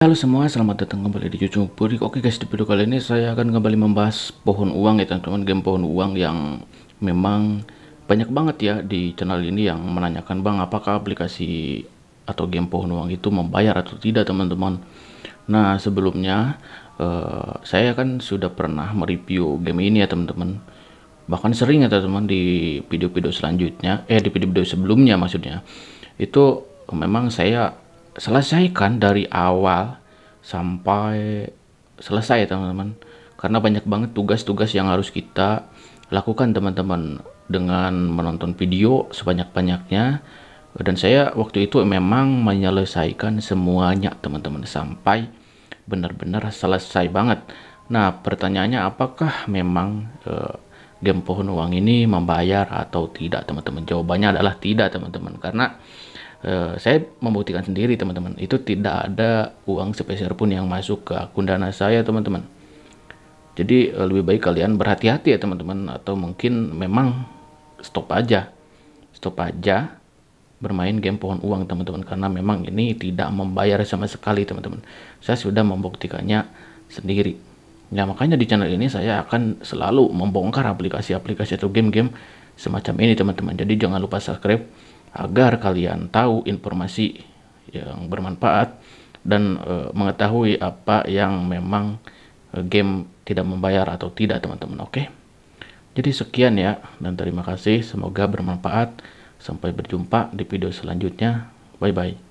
Halo semua, selamat datang kembali di Cucu Burik. Oke guys, di video kali ini saya akan kembali membahas pohon uang ya teman-teman, game pohon uang yang memang banyak banget ya di channel ini yang menanyakan bang apakah aplikasi atau game pohon uang itu membayar atau tidak teman-teman. Nah sebelumnya eh, saya kan sudah pernah mereview game ini ya teman-teman. Bahkan sering ya teman-teman di video-video selanjutnya, eh di video-video sebelumnya maksudnya itu memang saya selesaikan dari awal sampai selesai teman-teman karena banyak banget tugas-tugas yang harus kita lakukan teman-teman dengan menonton video sebanyak-banyaknya dan saya waktu itu memang menyelesaikan semuanya teman-teman sampai benar-benar selesai banget nah pertanyaannya apakah memang uh, game pohon uang ini membayar atau tidak teman-teman jawabannya adalah tidak teman-teman karena Eh, saya membuktikan sendiri teman-teman itu tidak ada uang sepeser pun yang masuk ke akun dana saya teman-teman jadi eh, lebih baik kalian berhati-hati ya teman-teman atau mungkin memang stop aja stop aja bermain game pohon uang teman-teman karena memang ini tidak membayar sama sekali teman-teman saya sudah membuktikannya sendiri ya makanya di channel ini saya akan selalu membongkar aplikasi-aplikasi atau game-game semacam ini teman-teman jadi jangan lupa subscribe agar kalian tahu informasi yang bermanfaat dan e, mengetahui apa yang memang e, game tidak membayar atau tidak teman-teman oke jadi sekian ya dan terima kasih semoga bermanfaat sampai berjumpa di video selanjutnya bye bye